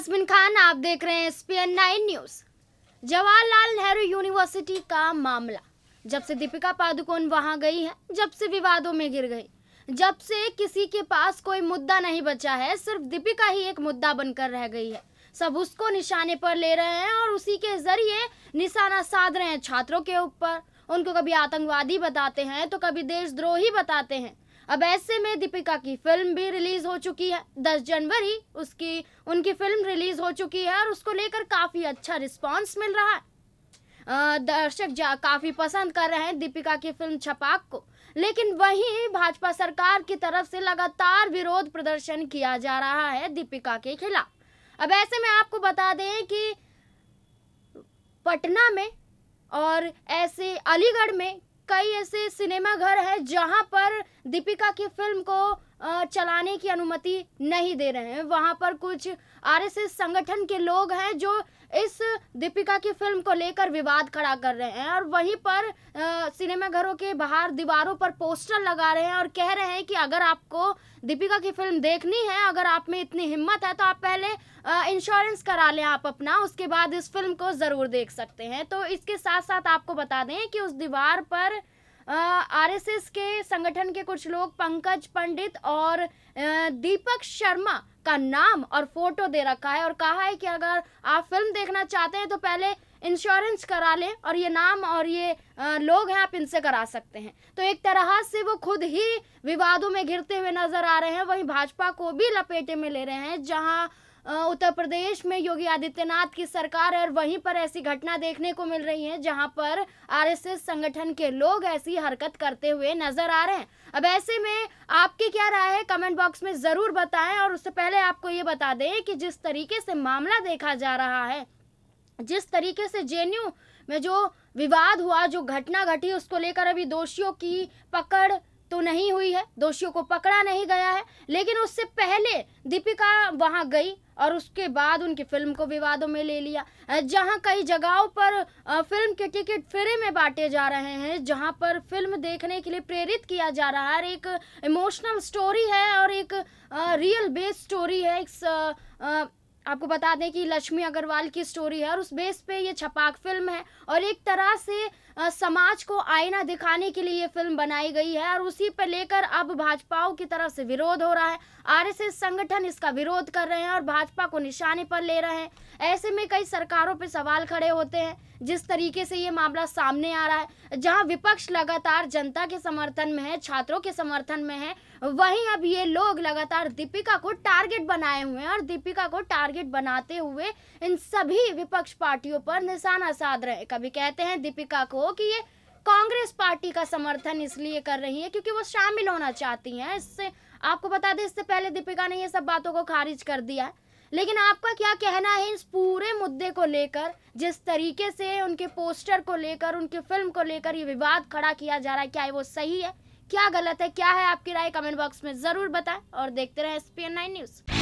आजमिन खान आप देख रहे हैं SPN nine news Jawaharlal Nehru university का मामला जब से दीपिका पादुकोण वहां गई है जब से विवादों में गिर गई जब से किसी के पास कोई मुद्दा नहीं बचा है सिर्फ दीपिका ही एक मुद्दा बनकर रह गई है सब उसको निशाने पर ले रहे हैं और उसी के जरिए निशाना साध रहे हैं छात्रों के ऊपर उनको कभी आतंकवादी बताते हैं तो कभी देशद्रोही बताते हैं अब ऐसे में दीपिका की फिल्म भी रिलीज हो चुकी है दस जनवरी उसकी उनकी फिल्म रिलीज हो चुकी है और उसको लेकर काफ़ी अच्छा रिस्पॉन्स मिल रहा है दर्शक जा काफ़ी पसंद कर रहे हैं दीपिका की फिल्म छपाक को लेकिन वहीं भाजपा सरकार की तरफ से लगातार विरोध प्रदर्शन किया जा रहा है दीपिका के खिलाफ अब ऐसे में आपको बता दें कि पटना में और ऐसे अलीगढ़ में कई ऐसे सिनेमा घर है जहाँ पर दीपिका की फिल्म को चलाने की अनुमति नहीं दे रहे हैं वहाँ पर कुछ आरएसएस संगठन के लोग हैं जो इस दीपिका की फिल्म को लेकर विवाद खड़ा कर रहे हैं और वहीं पर सिनेमाघरों के बाहर दीवारों पर पोस्टर लगा रहे हैं और कह रहे हैं कि अगर आपको दीपिका की फिल्म देखनी है अगर आप में इतनी हिम्मत है तो आप पहले इंश्योरेंस करा लें आप अपना उसके बाद इस फिल्म को ज़रूर देख सकते हैं तो इसके साथ साथ आपको बता दें कि उस दीवार पर आरएसएस के संगठन के कुछ लोग पंकज पंडित और दीपक शर्मा का नाम और फोटो दे रखा है और कहा है कि अगर आप फिल्म देखना चाहते हैं तो पहले इंश्योरेंस करा लें और ये नाम और ये लोग हैं आप इनसे करा सकते हैं तो एक तरह से वो खुद ही विवादों में घिरते हुए नजर आ रहे हैं वहीं भाजपा को भी लपेटे में ले रहे हैं जहां उत्तर प्रदेश में योगी आदित्यनाथ की सरकार है और वहीं पर ऐसी घटना देखने को मिल रही है जहां पर आरएसएस संगठन के लोग ऐसी हरकत करते हुए नजर आ रहे हैं अब ऐसे में आपकी क्या राय है कमेंट बॉक्स में ज़रूर बताएं और उससे पहले आपको ये बता दें कि जिस तरीके से मामला देखा जा रहा है जिस तरीके से जे में जो विवाद हुआ जो घटना घटी उसको लेकर अभी दोषियों की पकड़ तो नहीं हुई है दोषियों को पकड़ा नहीं गया है लेकिन उससे पहले दीपिका वहाँ गई और उसके बाद उनकी फिल्म को विवादों में ले लिया जहां कई जगहों पर फिल्म के टिकट फ्री में बांटे जा रहे हैं जहां पर फिल्म देखने के लिए प्रेरित किया जा रहा है एक इमोशनल स्टोरी है और एक रियल बेस्ड स्टोरी है एक आपको बता दें कि लक्ष्मी अग्रवाल की स्टोरी है और उस बेस पे ये छपाक फिल्म है और एक तरह से समाज को आईना दिखाने के लिए ये फिल्म बनाई गई है और उसी पर लेकर अब भाजपाओं की तरफ से विरोध हो रहा है आरएसएस संगठन इसका विरोध कर रहे हैं और भाजपा को निशाने पर ले रहे हैं ऐसे में कई सरकारों पर सवाल खड़े होते हैं जिस तरीके से ये मामला सामने आ रहा है जहां विपक्ष लगातार जनता के समर्थन में है छात्रों के समर्थन में है वहीं अब ये लोग लगातार दीपिका को टारगेट बनाए हुए हैं और दीपिका को टारगेट टारगेट बनाते हुए इन सभी विपक्ष पार्टियों पर निशाना साध रहे कभी कहते हैं दीपिका को कि ये कांग्रेस पार्टी का समर्थन इसलिए कर रही है क्योंकि वो शामिल होना चाहती हैं इससे आपको बता दें इससे पहले दीपिका ने ये सब बातों को खारिज कर दिया है लेकिन आपका क्या कहना है इस पूरे मुद्दे को लेकर जिस तरीके से उनके पोस्टर को लेकर उनके फिल्म को लेकर ये विवाद खड़ा किया जा रहा है क्या है वो सही है क्या गलत है क्या है आपकी राय कमेंट बॉक्स में ज़रूर बताएं और देखते रहें एस पी न्यूज़